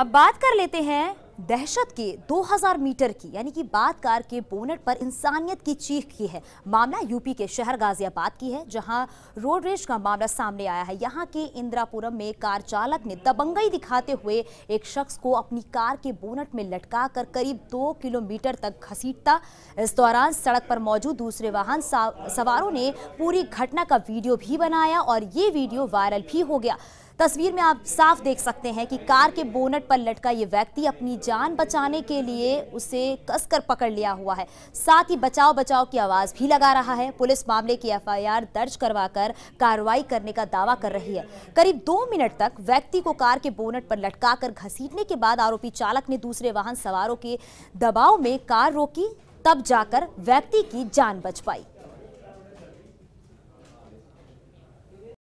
अब बात कर लेते हैं दहशत के 2000 मीटर की यानी कि बात कार के बोनट पर इंसानियत की चीख की है मामला यूपी के शहर गाजियाबाद की है जहां रोड रेज का मामला सामने आया है यहां के इंदिरापुरम में कार चालक ने दबंगई दिखाते हुए एक शख्स को अपनी कार के बोनट में लटका कर करीब दो किलोमीटर तक घसीटता इस दौरान सड़क पर मौजूद दूसरे वाहन सवारों ने पूरी घटना का वीडियो भी बनाया और ये वीडियो वायरल भी हो गया तस्वीर में आप साफ देख सकते हैं कि कार के बोनट पर लटका ये व्यक्ति अपनी जान बचाने के लिए उसे कसकर पकड़ लिया हुआ है साथ ही बचाव बचाव की आवाज़ भी लगा रहा है पुलिस मामले की एफआईआर दर्ज करवाकर कार्रवाई करने का दावा कर रही है करीब दो मिनट तक व्यक्ति को कार के बोनट पर कर घसीटने के बाद आरोपी चालक ने दूसरे वाहन सवारों के दबाव में कार रोकी तब जाकर व्यक्ति की जान बच पाई